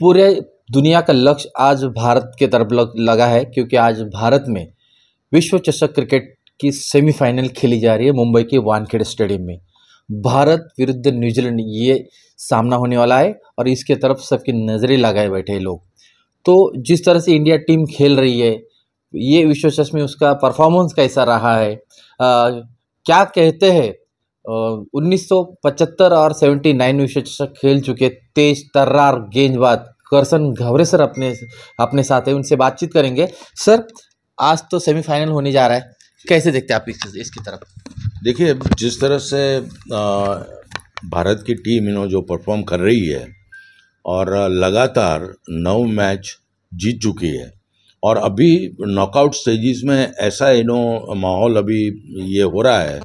पूरे दुनिया का लक्ष्य आज भारत के तरफ लगा है क्योंकि आज भारत में विश्व चषक क्रिकेट की सेमीफाइनल खेली जा रही है मुंबई के वानखेड़े स्टेडियम में भारत विरुद्ध न्यूजीलैंड ये सामना होने वाला है और इसके तरफ सबकी नज़रें लगाए बैठे हैं लोग तो जिस तरह से इंडिया टीम खेल रही है ये विश्व चष में उसका परफॉर्मेंस कैसा रहा है आ, क्या कहते हैं उन्नीस और 79 विश्व चषक खेल चुके तेज तर्रार गेंदबाज करसन घवरे सर अपने अपने साथ है उनसे बातचीत करेंगे सर आज तो सेमीफाइनल होने जा रहा है कैसे देखते हैं आप इस इसकी तरफ देखिए जिस तरह से भारत की टीम इन्हों जो परफॉर्म कर रही है और लगातार नौ मैच जीत चुकी है और अभी नॉकआउट स्टेजिस में ऐसा इन्हों माहौल अभी ये हो रहा है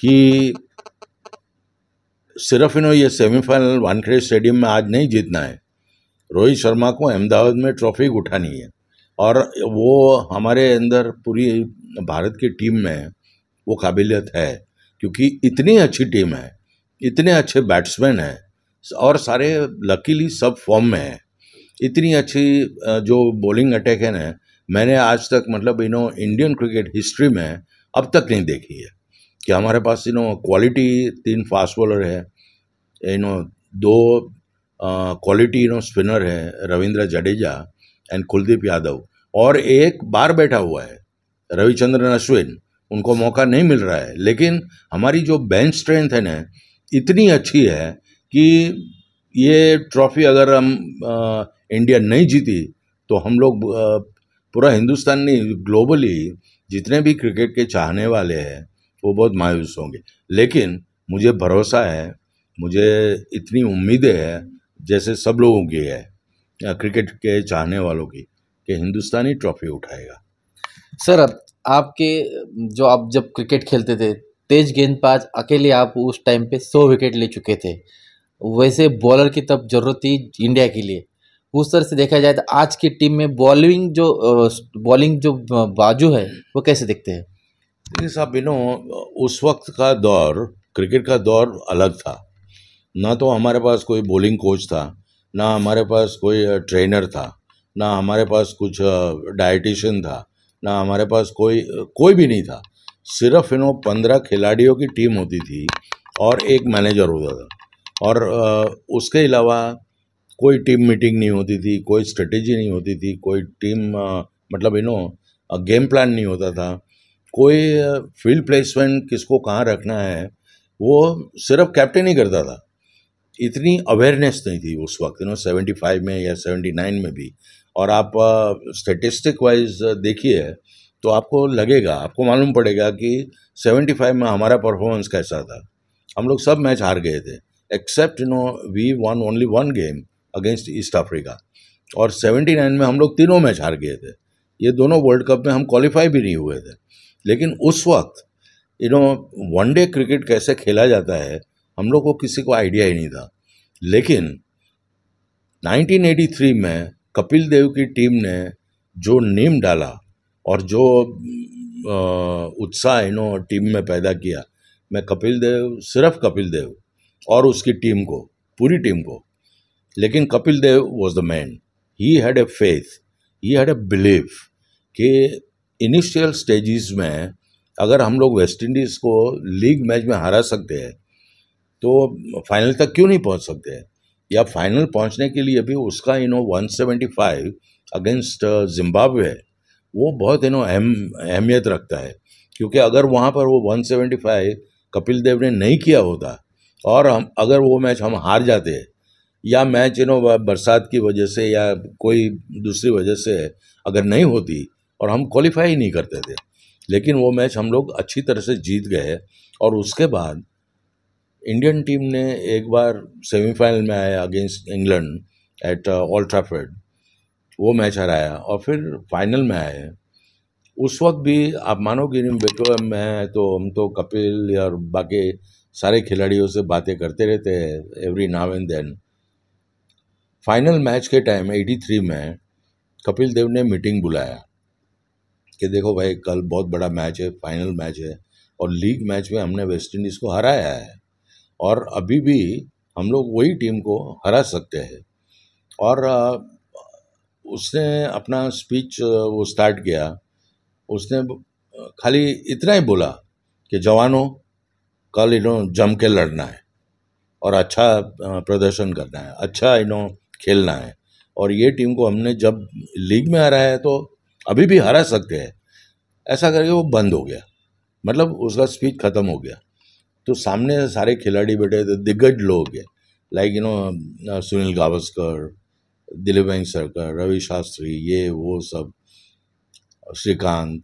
कि सिर्फ इन्हों ये सेमीफाइनल वानखेड़े स्टेडियम में आज नहीं जीतना है रोहित शर्मा को अहमदाबाद में ट्रॉफी उठानी है और वो हमारे अंदर पूरी भारत की टीम में वो काबिलियत है क्योंकि इतनी अच्छी टीम है इतने अच्छे बैट्समैन हैं और सारे लकीली सब फॉर्म में हैं इतनी अच्छी जो बॉलिंग अटैक है ना मैंने आज तक मतलब इनो इंडियन क्रिकेट हिस्ट्री में अब तक नहीं देखी है कि हमारे पास यू नो क्वालिटी तीन फास्ट बॉलर है यू नो दो क्वालिटी यू नो स्पिनर है रविंद्र जडेजा एंड कुलदीप यादव और एक बार बैठा हुआ है रविचंद्रन अश्विन उनको मौका नहीं मिल रहा है लेकिन हमारी जो बेंच स्ट्रेंथ है ना इतनी अच्छी है कि ये ट्रॉफी अगर हम आ, इंडिया नहीं जीती तो हम लोग पूरा हिंदुस्तान नहीं ग्लोबली जितने भी क्रिकेट के चाहने वाले हैं वो बहुत मायूस होंगे लेकिन मुझे भरोसा है मुझे इतनी उम्मीदें हैं जैसे सब लोगों की है क्रिकेट के चाहने वालों की कि हिंदुस्तानी ट्रॉफी उठाएगा सर अब आपके जो आप जब क्रिकेट खेलते थे तेज गेंदबाज अकेले आप उस टाइम पे सौ विकेट ले चुके थे वैसे बॉलर की तब जरूरत थी इंडिया के लिए उस तरह से देखा जाए तो आज की टीम में बॉलिंग जो बॉलिंग जो बाजू है वो कैसे दिखते हैं साहब यू नो उस वक्त का दौर क्रिकेट का दौर अलग था ना तो हमारे पास कोई बॉलिंग कोच था ना हमारे पास कोई ट्रेनर था ना हमारे पास कुछ डाइटिशियन था ना हमारे पास कोई कोई भी नहीं था सिर्फ इन पंद्रह खिलाड़ियों की टीम होती थी और एक मैनेजर होता था और उसके अलावा कोई टीम मीटिंग नहीं होती थी कोई स्ट्रेटेजी नहीं होती थी कोई टीम मतलब यू नो गेम प्लान नहीं होता था कोई फील्ड प्लेसमेंट किसको कहाँ रखना है वो सिर्फ कैप्टन ही करता था इतनी अवेयरनेस नहीं थी उस वक्त नो सेवेंटी फाइव में या सेवेंटी नाइन में भी और आप स्टेटिस्टिक uh, वाइज देखिए तो आपको लगेगा आपको मालूम पड़ेगा कि 75 में हमारा परफॉर्मेंस कैसा था हम लोग सब मैच हार गए थे except no we one only one game against East Africa और 79 में हम लोग तीनों मैच हार गए थे ये दोनों वर्ल्ड कप में हम क्वालिफाई भी नहीं हुए थे लेकिन उस वक्त you know one day cricket कैसे खेला जाता है हम लोग को किसी को आइडिया ही नहीं था लेकिन 1983 में कपिल देव की टीम ने जो नेम डाला और जो उत्साह नो टीम में पैदा किया मैं कपिल देव सिर्फ कपिल देव और उसकी टीम को पूरी टीम को लेकिन Kapil Dev was the man he had a faith he had a believe कि इनिशियल स्टेजेस में अगर हम लोग वेस्ट इंडीज़ को लीग मैच में हरा सकते हैं तो फाइनल तक क्यों नहीं पहुंच सकते हैं या फाइनल पहुंचने के लिए भी उसका यू नो 175 अगेंस्ट जिम्बाब्वे वो बहुत यू नो अहम अहमियत रखता है क्योंकि अगर वहाँ पर वो 175 कपिल देव ने नहीं किया होता और हम अगर वो मैच हम हार जाते हैं या मैच यू नो बरसात की वजह से या कोई दूसरी वजह से अगर नहीं होती और हम क्वालिफाई ही नहीं करते थे लेकिन वो मैच हम लोग अच्छी तरह से जीत गए और उसके बाद इंडियन टीम ने एक बार सेमीफाइनल में आया अगेंस्ट इंग्लैंड एट ऑल्ट्राफेड वो मैच हराया और फिर फाइनल में आए उस वक्त भी आप मानोगे नहीं बेटो मैं तो हम तो कपिल और बाकी सारे खिलाड़ियों से बातें करते रहते हैं every now and then final match के टाइम 83 में कपिल देव ने मीटिंग बुलाया कि देखो भाई कल बहुत बड़ा मैच है फाइनल मैच है और लीग मैच में हमने वेस्ट इंडीज़ को हराया है और अभी भी हम लोग वही टीम को हरा सकते हैं और उसने अपना स्पीच वो स्टार्ट किया उसने खाली इतना ही बोला कि जवानों कल इन्हों जम के लड़ना है और अच्छा प्रदर्शन करना है अच्छा इन्हों खेलना है और ये टीम को हमने जब लीग में हराया है तो अभी भी हरा सकते हैं ऐसा करके वो बंद हो गया मतलब उसका स्पीच ख़त्म हो गया तो सामने सारे खिलाड़ी बैठे थे दिग्गज लोग हैं like you know Sunil Gavaskar Dilip Vengsarkar Ravi Shastri ये वो सब श्रीकांत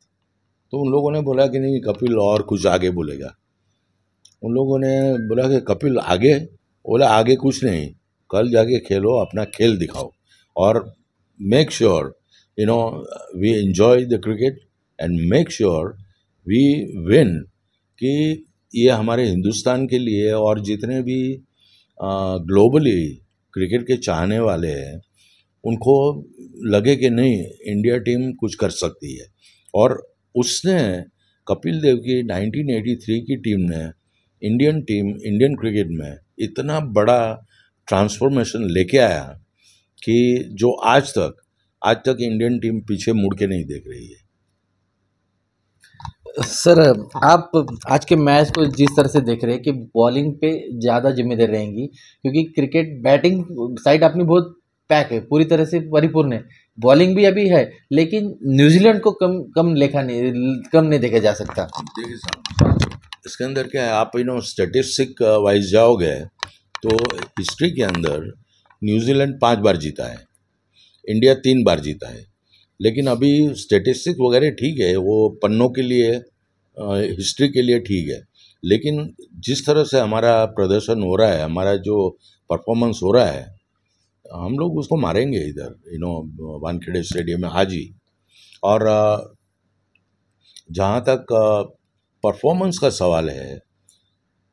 तो उन लोगों ने बोला कि नहीं कपिल और कुछ आगे बोलेगा उन लोगों ने बोला कि कपिल आगे बोला आगे कुछ नहीं कल जाके खेलो अपना खेल दिखाओ और make sure sure you know, we enjoy the cricket and make sure we win कि ये हमारे हिंदुस्तान के लिए और जितने भी ग्लोबली क्रिकेट के चाहने वाले हैं उनको लगे कि नहीं इंडिया टीम कुछ कर सकती है और उसने कपिल देव की 1983 की टीम ने इंडियन टीम इंडियन क्रिकेट में इतना बड़ा ट्रांसफॉर्मेशन लेके आया कि जो आज तक आज तक इंडियन टीम पीछे मुड़ के नहीं देख रही है सर आप आज के मैच को जिस तरह से देख रहे हैं कि बॉलिंग पे ज़्यादा जिम्मेदार रहेंगी क्योंकि क्रिकेट बैटिंग साइड अपनी बहुत पैक है पूरी तरह से परिपूर्ण है बॉलिंग भी अभी है लेकिन न्यूजीलैंड को कम कम लेखा नहीं कम नहीं देखा जा सकता देखिए इसके अंदर क्या है आप यू नो स्टेटिस्टिक वाइज जाओगे तो हिस्ट्री के अंदर न्यूजीलैंड पाँच बार जीता है इंडिया तीन बार जीता है लेकिन अभी स्टेटिस्टिक्स वगैरह ठीक है वो पन्नों के लिए हिस्ट्री के लिए ठीक है लेकिन जिस तरह से हमारा प्रदर्शन हो रहा है हमारा जो परफॉर्मेंस हो रहा है हम लोग उसको मारेंगे इधर यू नो वानखेड़े स्टेडियम में आज ही और जहाँ तक परफॉर्मेंस का सवाल है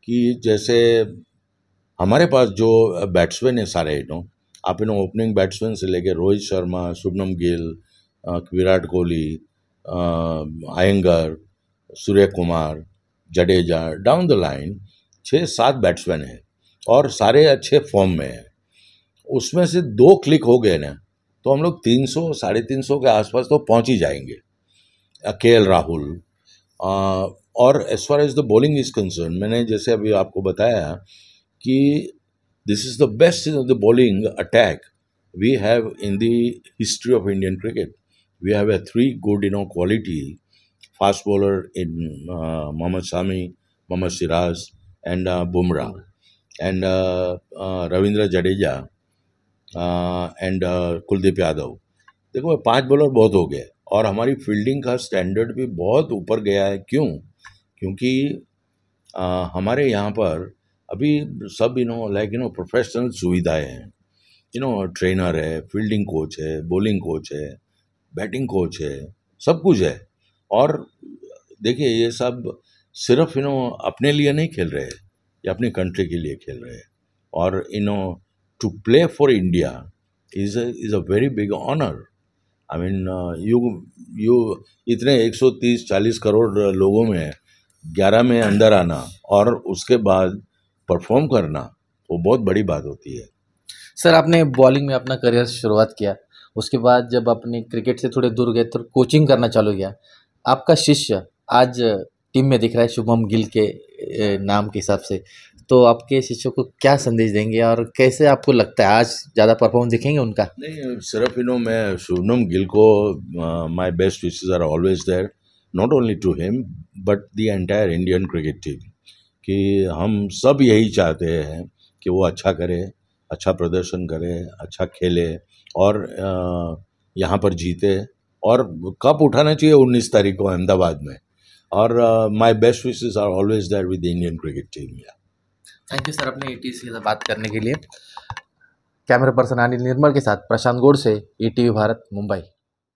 कि जैसे हमारे पास जो बैट्समैन है सारे यू नो आप इन ओपनिंग बैट्समैन से लेकर Rohit Sharma Shubman Gill Virat Kohli Iyengar Surya Kumar Jadeja down the line छः सात बैट्समैन हैं और सारे अच्छे फॉर्म में हैं उसमें से दो क्लिक हो गए ना तो हम लोग तीन सौ साढ़े तीन सौ के आसपास तो पहुंच ही जाएंगे के एल राहुल और as far as the bowling is concern मैंने जैसे अभी आपको बताया कि This is the best in the bowling attack we have in the history of Indian cricket. We have a three good, you know, quality fast bowler in uh, Mohammad Sami, Mohammad Siraj, and uh, Bumrah, and uh, uh, Ravindra Jadeja, uh, and and Kuldeep Yadav देखो पांच bowler बहुत हो गए और हमारी fielding का standard भी बहुत ऊपर गया है क्यों क्योंकि हमारे यहाँ पर अभी सब you know like you know professional सुविधाएं हैं यू नो ट्रेनर है फील्डिंग कोच है बॉलिंग कोच है बैटिंग कोच है सब कुछ है और देखिए ये सब सिर्फ यू नो अपने लिए नहीं खेल रहे हैं अपनी कंट्री के लिए खेल रहे हैं और you know to play for India is is a very big honour I mean you you इतने 130-40 करोड़ लोगों में ग्यारह में अंदर आना और उसके बाद परफॉर्म करना वो बहुत बड़ी बात होती है सर आपने बॉलिंग में अपना करियर शुरुआत किया उसके बाद जब आपने क्रिकेट से थोड़े दूर गए तो कोचिंग करना चालू किया आपका शिष्य आज टीम में दिख रहा है शुभम गिल के नाम के हिसाब से तो आपके शिष्यों को क्या संदेश देंगे और कैसे आपको लगता है आज ज़्यादा परफॉर्म दिखेंगे उनका नहीं सिर्फ इनो मैं शुभम गिल को my best wishes are always there not only to him but the entire Indian cricket team कि हम सब यही चाहते हैं कि वो अच्छा करे अच्छा प्रदर्शन करे अच्छा खेले और यहाँ पर जीते और कप उठाना चाहिए उन्नीस तारीख को अहमदाबाद में और my best wishes are always there with Indian cricket team thank you sir अपने टी e से बात करने के लिए कैमरा पर्सन अनिल निर्मल के साथ प्रशांत गोड से ई भारत मुंबई